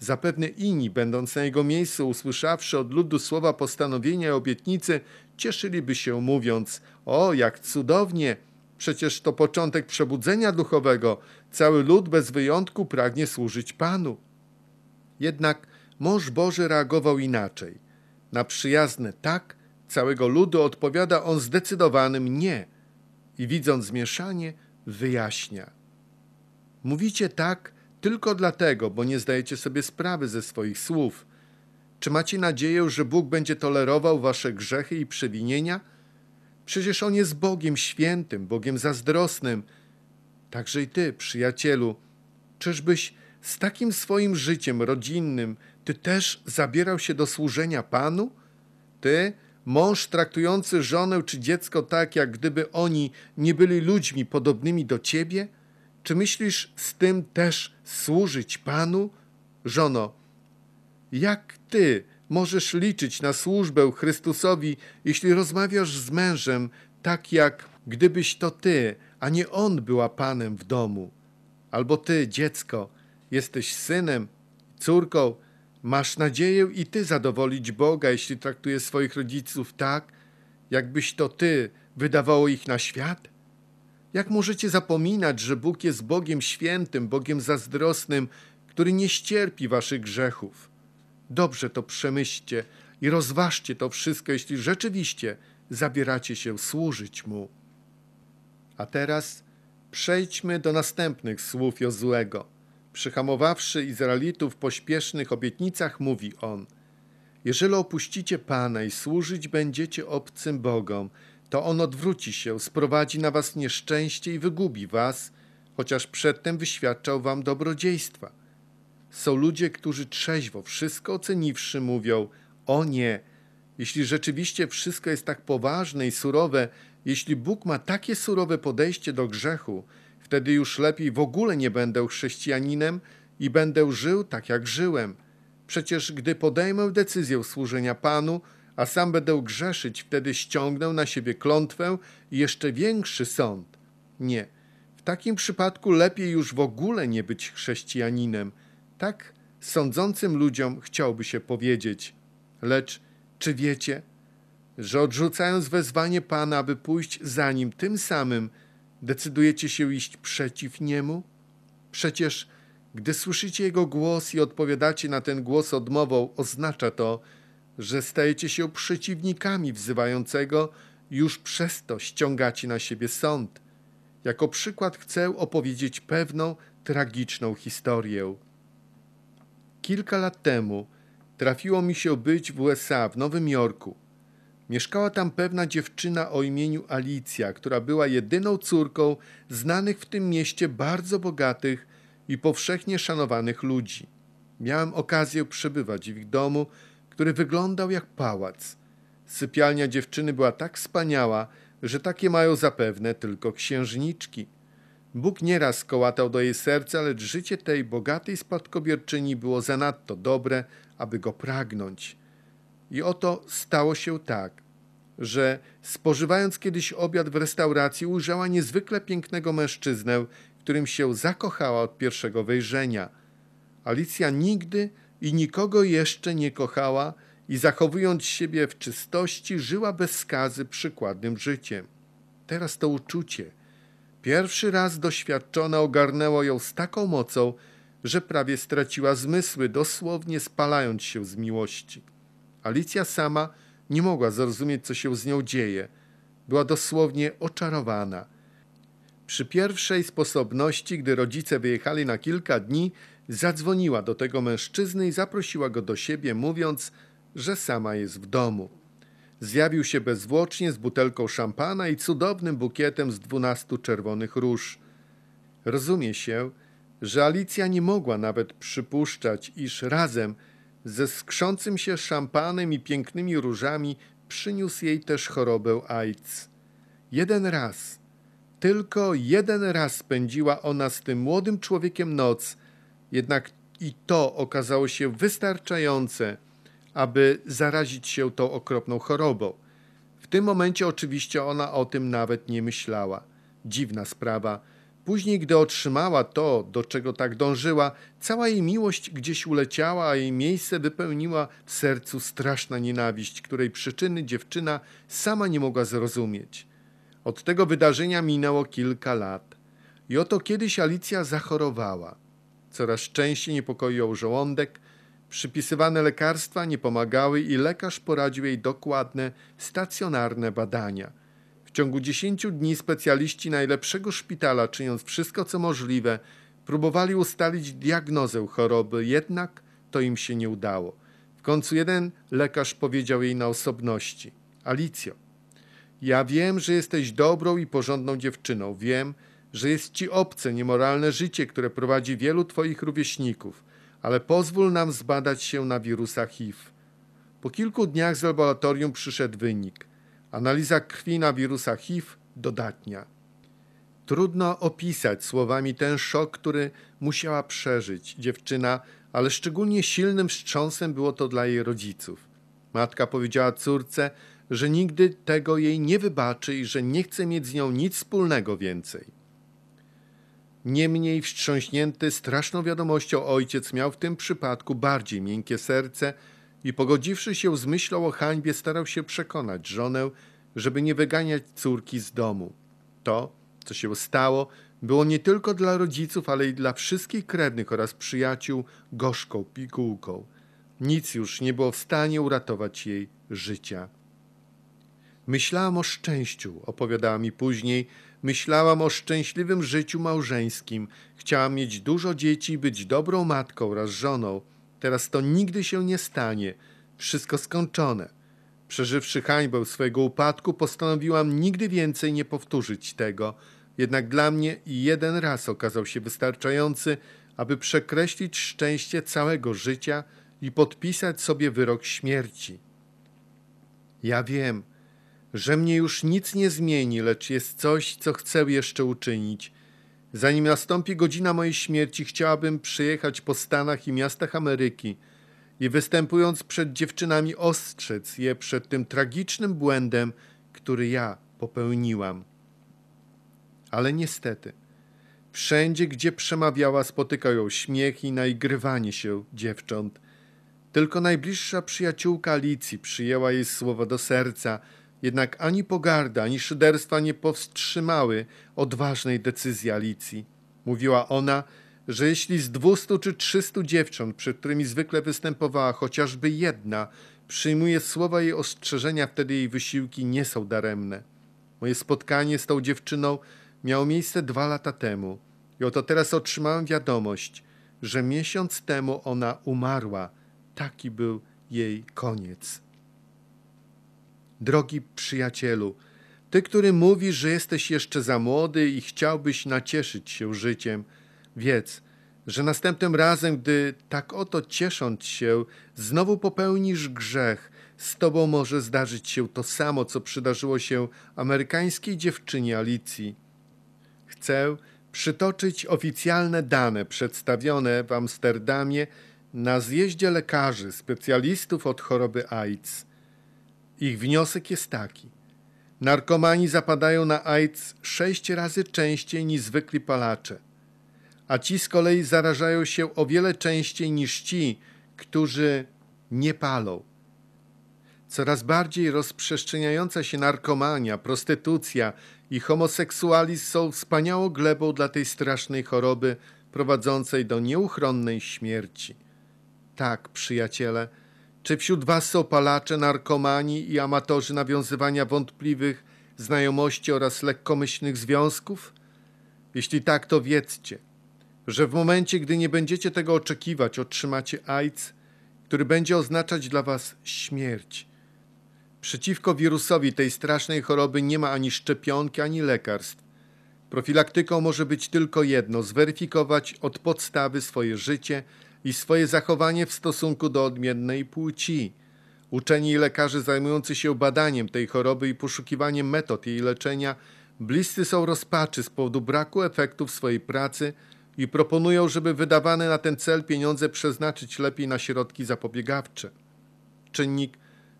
[SPEAKER 1] Zapewne inni, będąc na jego miejscu, usłyszawszy od ludu słowa postanowienia i obietnicy, cieszyliby się, mówiąc: O, jak cudownie! Przecież to początek przebudzenia duchowego. Cały lud bez wyjątku pragnie służyć Panu. Jednak mąż Boży reagował inaczej. Na przyjazne tak całego ludu odpowiada on zdecydowanym nie i widząc zmieszanie wyjaśnia. Mówicie tak tylko dlatego, bo nie zdajecie sobie sprawy ze swoich słów. Czy macie nadzieję, że Bóg będzie tolerował wasze grzechy i przewinienia? Przecież On jest Bogiem świętym, Bogiem zazdrosnym. Także i ty, przyjacielu, czyżbyś z takim swoim życiem rodzinnym, ty też zabierał się do służenia Panu? Ty, mąż traktujący żonę czy dziecko tak, jak gdyby oni nie byli ludźmi podobnymi do ciebie? Czy myślisz z tym też służyć Panu? Żono, jak ty możesz liczyć na służbę Chrystusowi, jeśli rozmawiasz z mężem tak, jak gdybyś to ty, a nie on była Panem w domu? Albo ty, dziecko, jesteś synem, córką, Masz nadzieję i ty zadowolić Boga, jeśli traktujesz swoich rodziców tak, jakbyś to ty wydawało ich na świat? Jak możecie zapominać, że Bóg jest Bogiem świętym, Bogiem zazdrosnym, który nie ścierpi waszych grzechów? Dobrze to przemyślcie i rozważcie to wszystko, jeśli rzeczywiście zabieracie się służyć Mu. A teraz przejdźmy do następnych słów Jozłego. Przyhamowawszy Izraelitów w pośpiesznych obietnicach, mówi on: Jeżeli opuścicie Pana i służyć będziecie obcym bogom, to on odwróci się, sprowadzi na was nieszczęście i wygubi was, chociaż przedtem wyświadczał wam dobrodziejstwa. Są ludzie, którzy trzeźwo wszystko oceniwszy mówią: O nie, jeśli rzeczywiście wszystko jest tak poważne i surowe, jeśli Bóg ma takie surowe podejście do grzechu, Wtedy już lepiej w ogóle nie będę chrześcijaninem i będę żył tak, jak żyłem. Przecież gdy podejmę decyzję służenia Panu, a sam będę grzeszyć, wtedy ściągnę na siebie klątwę i jeszcze większy sąd. Nie, w takim przypadku lepiej już w ogóle nie być chrześcijaninem. Tak sądzącym ludziom chciałby się powiedzieć. Lecz czy wiecie, że odrzucając wezwanie Pana, aby pójść za Nim tym samym, Decydujecie się iść przeciw niemu? Przecież, gdy słyszycie jego głos i odpowiadacie na ten głos odmową, oznacza to, że stajecie się przeciwnikami wzywającego, już przez to ściągacie na siebie sąd. Jako przykład chcę opowiedzieć pewną tragiczną historię. Kilka lat temu trafiło mi się być w USA w Nowym Jorku. Mieszkała tam pewna dziewczyna o imieniu Alicja, która była jedyną córką znanych w tym mieście bardzo bogatych i powszechnie szanowanych ludzi. Miałem okazję przebywać w ich domu, który wyglądał jak pałac. Sypialnia dziewczyny była tak wspaniała, że takie mają zapewne tylko księżniczki. Bóg nieraz kołatał do jej serca, lecz życie tej bogatej spadkobierczyni było zanadto dobre, aby go pragnąć. I oto stało się tak, że spożywając kiedyś obiad w restauracji, ujrzała niezwykle pięknego mężczyznę, którym się zakochała od pierwszego wejrzenia. Alicja nigdy i nikogo jeszcze nie kochała i zachowując siebie w czystości, żyła bez skazy przykładnym życiem. Teraz to uczucie, pierwszy raz doświadczone, ogarnęło ją z taką mocą, że prawie straciła zmysły, dosłownie spalając się z miłości. Alicja sama nie mogła zrozumieć, co się z nią dzieje. Była dosłownie oczarowana. Przy pierwszej sposobności, gdy rodzice wyjechali na kilka dni, zadzwoniła do tego mężczyzny i zaprosiła go do siebie, mówiąc, że sama jest w domu. Zjawił się bezwłocznie z butelką szampana i cudownym bukietem z dwunastu czerwonych róż. Rozumie się, że Alicja nie mogła nawet przypuszczać, iż razem – ze skrzącym się szampanem i pięknymi różami przyniósł jej też chorobę AIDS. Jeden raz, tylko jeden raz spędziła ona z tym młodym człowiekiem noc, jednak i to okazało się wystarczające, aby zarazić się tą okropną chorobą. W tym momencie oczywiście ona o tym nawet nie myślała. Dziwna sprawa Później, gdy otrzymała to, do czego tak dążyła, cała jej miłość gdzieś uleciała, a jej miejsce wypełniła w sercu straszna nienawiść, której przyczyny dziewczyna sama nie mogła zrozumieć. Od tego wydarzenia minęło kilka lat. I oto kiedyś Alicja zachorowała. Coraz częściej niepokoił żołądek, przypisywane lekarstwa nie pomagały i lekarz poradził jej dokładne, stacjonarne badania – ciągu 10 dni specjaliści najlepszego szpitala, czyniąc wszystko co możliwe, próbowali ustalić diagnozę choroby, jednak to im się nie udało. W końcu jeden lekarz powiedział jej na osobności: Alicjo, ja wiem, że jesteś dobrą i porządną dziewczyną. Wiem, że jest ci obce, niemoralne życie, które prowadzi wielu twoich rówieśników, ale pozwól nam zbadać się na wirusa HIV. Po kilku dniach z laboratorium przyszedł wynik – Analiza krwi na wirusa HIV dodatnia. Trudno opisać słowami ten szok, który musiała przeżyć dziewczyna, ale szczególnie silnym wstrząsem było to dla jej rodziców. Matka powiedziała córce, że nigdy tego jej nie wybaczy i że nie chce mieć z nią nic wspólnego więcej. Niemniej wstrząśnięty straszną wiadomością ojciec miał w tym przypadku bardziej miękkie serce, i pogodziwszy się z myślą o hańbie, starał się przekonać żonę, żeby nie wyganiać córki z domu. To, co się stało, było nie tylko dla rodziców, ale i dla wszystkich krewnych oraz przyjaciół gorzką pigułką. Nic już nie było w stanie uratować jej życia. Myślałam o szczęściu, opowiadała mi później. Myślałam o szczęśliwym życiu małżeńskim. Chciałam mieć dużo dzieci, być dobrą matką oraz żoną. Teraz to nigdy się nie stanie. Wszystko skończone. Przeżywszy hańbę swojego upadku, postanowiłam nigdy więcej nie powtórzyć tego. Jednak dla mnie jeden raz okazał się wystarczający, aby przekreślić szczęście całego życia i podpisać sobie wyrok śmierci. Ja wiem, że mnie już nic nie zmieni, lecz jest coś, co chcę jeszcze uczynić – Zanim nastąpi godzina mojej śmierci, chciałabym przyjechać po Stanach i miastach Ameryki i występując przed dziewczynami ostrzec je przed tym tragicznym błędem, który ja popełniłam. Ale niestety, wszędzie gdzie przemawiała, spotykał ją śmiech i naigrywanie się dziewcząt. Tylko najbliższa przyjaciółka Alicji przyjęła jej słowo do serca – jednak ani pogarda, ani szyderstwa nie powstrzymały odważnej decyzji Alicji. Mówiła ona, że jeśli z 200 czy 300 dziewcząt, przed którymi zwykle występowała chociażby jedna, przyjmuje słowa jej ostrzeżenia, wtedy jej wysiłki nie są daremne. Moje spotkanie z tą dziewczyną miało miejsce dwa lata temu i oto teraz otrzymałem wiadomość, że miesiąc temu ona umarła. Taki był jej koniec. Drogi przyjacielu, ty, który mówisz, że jesteś jeszcze za młody i chciałbyś nacieszyć się życiem, wiedz, że następnym razem, gdy tak oto ciesząc się, znowu popełnisz grzech, z tobą może zdarzyć się to samo, co przydarzyło się amerykańskiej dziewczynie Alicji. Chcę przytoczyć oficjalne dane przedstawione w Amsterdamie na zjeździe lekarzy specjalistów od choroby AIDS – ich wniosek jest taki. Narkomani zapadają na AIDS sześć razy częściej niż zwykli palacze, a ci z kolei zarażają się o wiele częściej niż ci, którzy nie palą. Coraz bardziej rozprzestrzeniająca się narkomania, prostytucja i homoseksualizm są wspaniałą glebą dla tej strasznej choroby prowadzącej do nieuchronnej śmierci. Tak, przyjaciele, czy wśród was opalacze, narkomani i amatorzy nawiązywania wątpliwych znajomości oraz lekkomyślnych związków? Jeśli tak, to wiedzcie, że w momencie, gdy nie będziecie tego oczekiwać, otrzymacie AIDS, który będzie oznaczać dla was śmierć. Przeciwko wirusowi tej strasznej choroby nie ma ani szczepionki, ani lekarstw. Profilaktyką może być tylko jedno: zweryfikować od podstawy swoje życie – i swoje zachowanie w stosunku do odmiennej płci. Uczeni i lekarze zajmujący się badaniem tej choroby i poszukiwaniem metod jej leczenia bliscy są rozpaczy z powodu braku efektów swojej pracy i proponują, żeby wydawane na ten cel pieniądze przeznaczyć lepiej na środki zapobiegawcze. Czynnik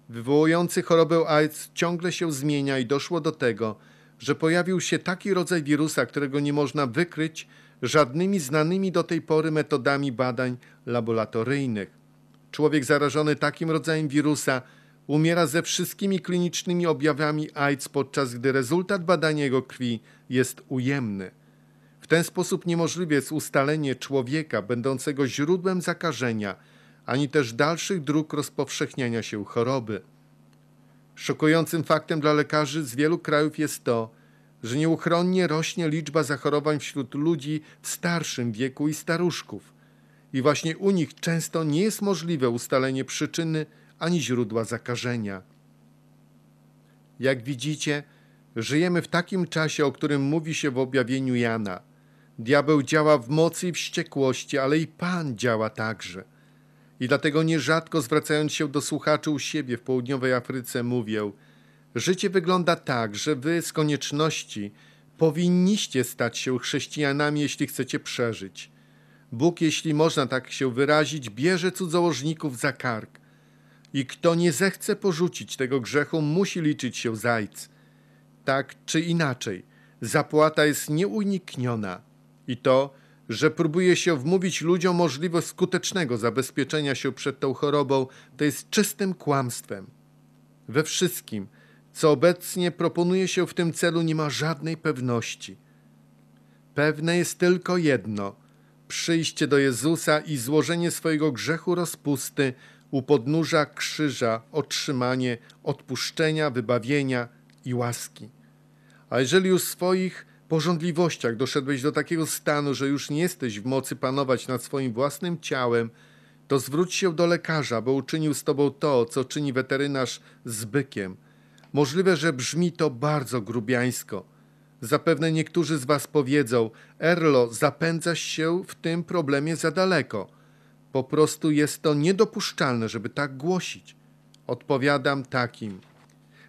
[SPEAKER 1] wywołujący chorobę AIDS ciągle się zmienia i doszło do tego, że pojawił się taki rodzaj wirusa, którego nie można wykryć, żadnymi znanymi do tej pory metodami badań laboratoryjnych. Człowiek zarażony takim rodzajem wirusa umiera ze wszystkimi klinicznymi objawami AIDS, podczas gdy rezultat badania jego krwi jest ujemny. W ten sposób niemożliwe jest ustalenie człowieka będącego źródłem zakażenia, ani też dalszych dróg rozpowszechniania się choroby. Szokującym faktem dla lekarzy z wielu krajów jest to, że nieuchronnie rośnie liczba zachorowań wśród ludzi w starszym wieku i staruszków. I właśnie u nich często nie jest możliwe ustalenie przyczyny ani źródła zakażenia. Jak widzicie, żyjemy w takim czasie, o którym mówi się w objawieniu Jana. Diabeł działa w mocy i wściekłości, ale i Pan działa także. I dlatego nierzadko zwracając się do słuchaczy u siebie w południowej Afryce mówię – Życie wygląda tak, że wy z konieczności powinniście stać się chrześcijanami, jeśli chcecie przeżyć. Bóg, jeśli można tak się wyrazić, bierze cudzołożników za kark. I kto nie zechce porzucić tego grzechu, musi liczyć się zajc. Tak czy inaczej, zapłata jest nieunikniona. I to, że próbuje się wmówić ludziom możliwość skutecznego zabezpieczenia się przed tą chorobą, to jest czystym kłamstwem. We wszystkim, co obecnie proponuje się w tym celu, nie ma żadnej pewności. Pewne jest tylko jedno: przyjście do Jezusa i złożenie swojego grzechu rozpusty u podnóża krzyża, otrzymanie odpuszczenia, wybawienia i łaski. A jeżeli już w swoich pożądliwościach doszedłeś do takiego stanu, że już nie jesteś w mocy panować nad swoim własnym ciałem, to zwróć się do lekarza, bo uczynił z tobą to, co czyni weterynarz z bykiem – Możliwe, że brzmi to bardzo grubiańsko. Zapewne niektórzy z Was powiedzą: Erlo, zapędzasz się w tym problemie za daleko. Po prostu jest to niedopuszczalne, żeby tak głosić. Odpowiadam takim.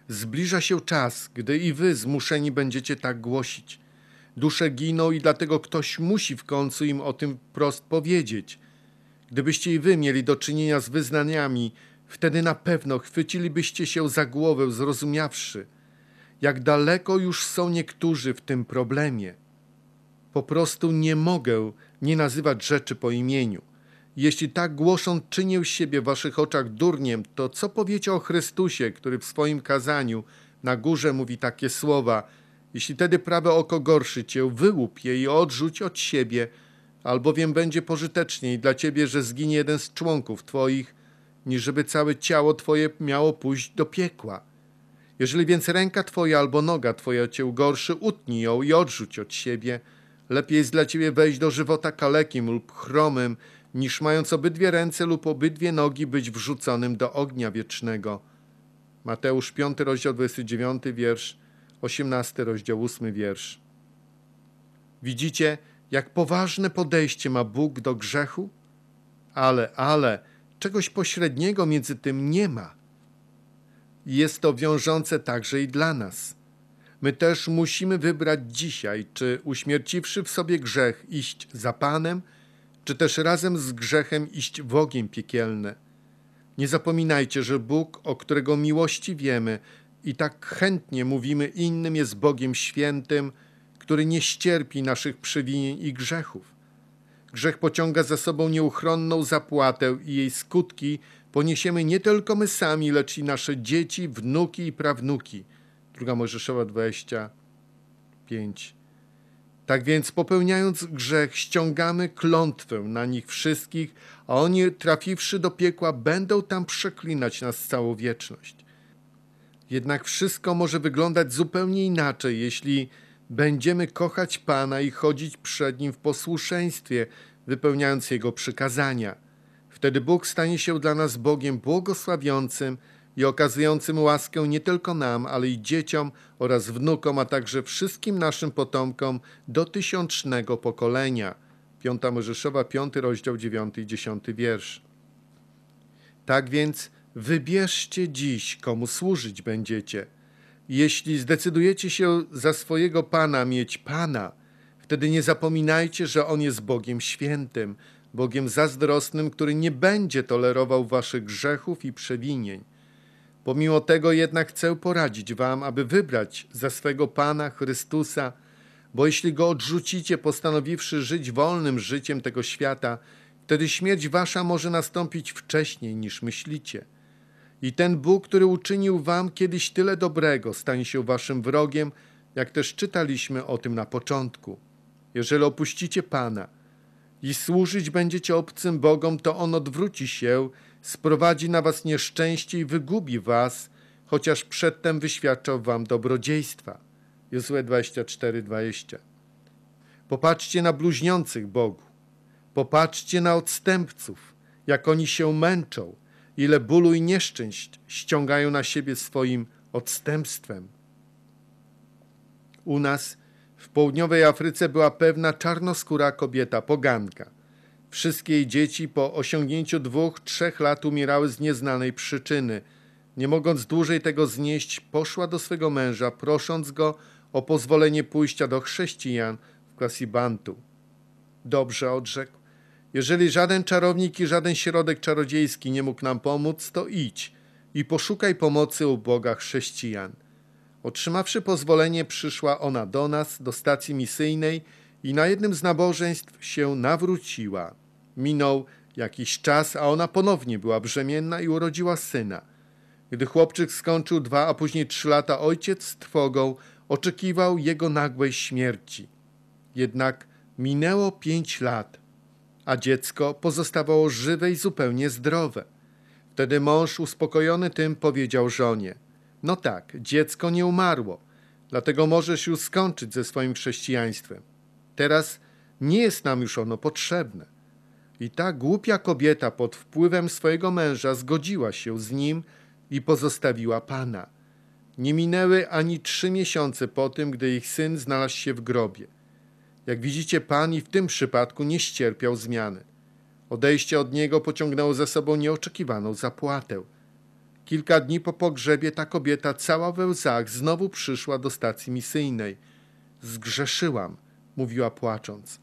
[SPEAKER 1] Zbliża się czas, gdy i Wy zmuszeni będziecie tak głosić. Dusze giną i dlatego ktoś musi w końcu im o tym wprost powiedzieć. Gdybyście i Wy mieli do czynienia z wyznaniami, Wtedy na pewno chwycilibyście się za głowę, zrozumiawszy, jak daleko już są niektórzy w tym problemie. Po prostu nie mogę nie nazywać rzeczy po imieniu. Jeśli tak głosząc czynię siebie w waszych oczach durniem, to co powiecie o Chrystusie, który w swoim kazaniu na górze mówi takie słowa Jeśli tedy prawe oko gorszy cię, wyłup je i odrzuć od siebie, albowiem będzie pożyteczniej dla ciebie, że zginie jeden z członków twoich, niż żeby całe ciało Twoje miało pójść do piekła. Jeżeli więc ręka Twoja albo noga Twoja Cię ugorszy, utnij ją i odrzuć od siebie. Lepiej jest dla Ciebie wejść do żywota kalekim lub chromym, niż mając obydwie ręce lub obydwie nogi być wrzuconym do ognia wiecznego. Mateusz 5, rozdział 29, wiersz, 18, rozdział 8, wiersz. Widzicie, jak poważne podejście ma Bóg do grzechu? Ale, ale, Czegoś pośredniego między tym nie ma. Jest to wiążące także i dla nas. My też musimy wybrać dzisiaj, czy uśmierciwszy w sobie grzech iść za Panem, czy też razem z grzechem iść w ogień piekielny. Nie zapominajcie, że Bóg, o którego miłości wiemy i tak chętnie mówimy innym, jest Bogiem świętym, który nie ścierpi naszych przewinień i grzechów. Grzech pociąga za sobą nieuchronną zapłatę i jej skutki poniesiemy nie tylko my sami, lecz i nasze dzieci, wnuki i prawnuki. Druga Mojżeszowa 25. Tak więc popełniając grzech, ściągamy klątwę na nich wszystkich, a oni trafiwszy do piekła będą tam przeklinać nas całą wieczność. Jednak wszystko może wyglądać zupełnie inaczej, jeśli będziemy kochać Pana i chodzić przed Nim w posłuszeństwie, wypełniając Jego przykazania. Wtedy Bóg stanie się dla nas Bogiem błogosławiącym i okazującym łaskę nie tylko nam, ale i dzieciom oraz wnukom, a także wszystkim naszym potomkom do tysiącznego pokolenia. 5 Mojżeszowa, 5 rozdział 9 i 10 wiersz. Tak więc wybierzcie dziś, komu służyć będziecie – jeśli zdecydujecie się za swojego Pana mieć Pana, wtedy nie zapominajcie, że On jest Bogiem świętym, Bogiem zazdrosnym, który nie będzie tolerował waszych grzechów i przewinień. Pomimo tego jednak chcę poradzić wam, aby wybrać za swego Pana Chrystusa, bo jeśli go odrzucicie, postanowiwszy żyć wolnym życiem tego świata, wtedy śmierć wasza może nastąpić wcześniej niż myślicie. I ten Bóg, który uczynił wam kiedyś tyle dobrego, stanie się waszym wrogiem, jak też czytaliśmy o tym na początku. Jeżeli opuścicie Pana i służyć będziecie obcym Bogom, to On odwróci się, sprowadzi na was nieszczęście i wygubi was, chociaż przedtem wyświadczał wam dobrodziejstwa. Jozue 24:20. Popatrzcie na bluźniących Bogu. Popatrzcie na odstępców, jak oni się męczą – ile bólu i nieszczęść ściągają na siebie swoim odstępstwem. U nas w południowej Afryce była pewna czarnoskóra kobieta, poganka. Wszystkie jej dzieci po osiągnięciu dwóch, trzech lat umierały z nieznanej przyczyny. Nie mogąc dłużej tego znieść, poszła do swego męża, prosząc go o pozwolenie pójścia do chrześcijan w Kwasibantu. Dobrze, odrzekł. Jeżeli żaden czarownik i żaden środek czarodziejski nie mógł nam pomóc, to idź i poszukaj pomocy u Boga chrześcijan. Otrzymawszy pozwolenie, przyszła ona do nas, do stacji misyjnej i na jednym z nabożeństw się nawróciła. Minął jakiś czas, a ona ponownie była brzemienna i urodziła syna. Gdy chłopczyk skończył dwa, a później trzy lata, ojciec z trwogą oczekiwał jego nagłej śmierci. Jednak minęło pięć lat – a dziecko pozostawało żywe i zupełnie zdrowe. Wtedy mąż uspokojony tym powiedział żonie: No tak, dziecko nie umarło, dlatego możesz już skończyć ze swoim chrześcijaństwem. Teraz nie jest nam już ono potrzebne. I ta głupia kobieta pod wpływem swojego męża zgodziła się z nim i pozostawiła pana. Nie minęły ani trzy miesiące po tym, gdy ich syn znalazł się w grobie. Jak widzicie, Pan i w tym przypadku nie ścierpiał zmiany. Odejście od niego pociągnęło za sobą nieoczekiwaną zapłatę. Kilka dni po pogrzebie ta kobieta cała we łzach znowu przyszła do stacji misyjnej. Zgrzeszyłam, mówiła płacząc.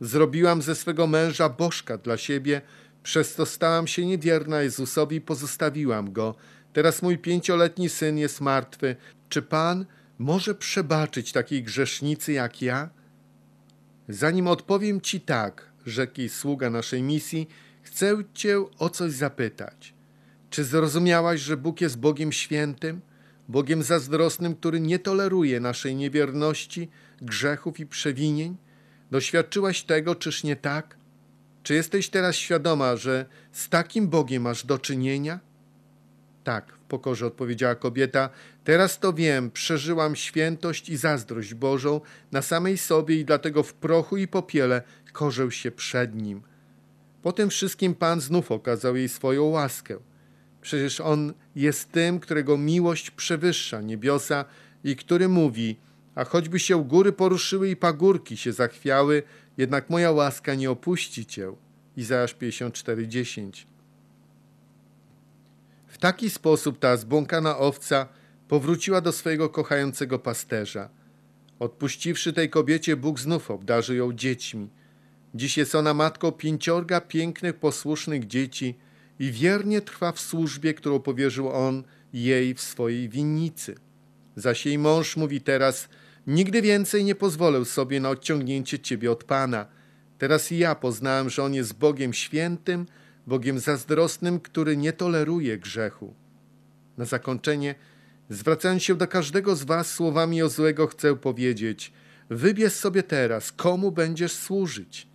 [SPEAKER 1] Zrobiłam ze swego męża bożka dla siebie, przez to stałam się niewierna Jezusowi i pozostawiłam go. Teraz mój pięcioletni syn jest martwy. Czy Pan może przebaczyć takiej grzesznicy jak ja? Zanim odpowiem ci tak, rzekł sługa naszej misji, chcę cię o coś zapytać. Czy zrozumiałaś, że Bóg jest Bogiem świętym, Bogiem zazdrosnym, który nie toleruje naszej niewierności, grzechów i przewinień? Doświadczyłaś tego, czyż nie tak? Czy jesteś teraz świadoma, że z takim Bogiem masz do czynienia? Tak, w pokorze odpowiedziała kobieta, Teraz to wiem, przeżyłam świętość i zazdrość Bożą na samej sobie i dlatego w prochu i popiele korzeł się przed Nim. Po tym wszystkim Pan znów okazał jej swoją łaskę. Przecież On jest tym, którego miłość przewyższa niebiosa i który mówi, a choćby się góry poruszyły i pagórki się zachwiały, jednak moja łaska nie opuści Cię. Izajasz 54,10 W taki sposób ta zbłąkana owca – powróciła do swojego kochającego pasterza. Odpuściwszy tej kobiecie, Bóg znów obdarzył ją dziećmi. Dziś jest ona matką pięciorga pięknych, posłusznych dzieci i wiernie trwa w służbie, którą powierzył on jej w swojej winnicy. Zaś jej mąż mówi teraz, nigdy więcej nie pozwolę sobie na odciągnięcie ciebie od Pana. Teraz i ja poznałem, że On jest Bogiem świętym, Bogiem zazdrosnym, który nie toleruje grzechu. Na zakończenie – Zwracając się do każdego z was słowami o złego chcę powiedzieć, wybierz sobie teraz, komu będziesz służyć.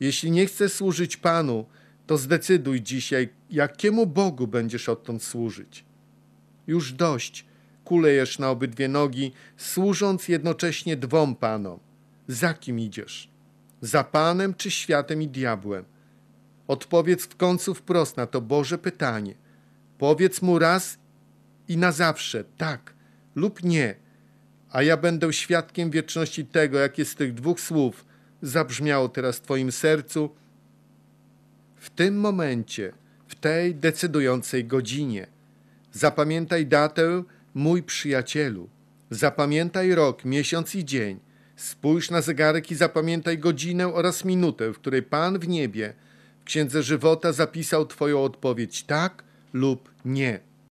[SPEAKER 1] Jeśli nie chcesz służyć Panu, to zdecyduj dzisiaj, jakiemu Bogu będziesz odtąd służyć. Już dość kulejesz na obydwie nogi, służąc jednocześnie dwom Panom. Za kim idziesz? Za Panem czy światem i diabłem? Odpowiedz w końcu wprost na to Boże pytanie. Powiedz mu raz i na zawsze, tak lub nie, a ja będę świadkiem wieczności tego, jakie z tych dwóch słów zabrzmiało teraz w Twoim sercu. W tym momencie, w tej decydującej godzinie, zapamiętaj datę, mój przyjacielu. Zapamiętaj rok, miesiąc i dzień. Spójrz na zegarek i zapamiętaj godzinę oraz minutę, w której Pan w niebie w Księdze Żywota zapisał Twoją odpowiedź tak lub nie.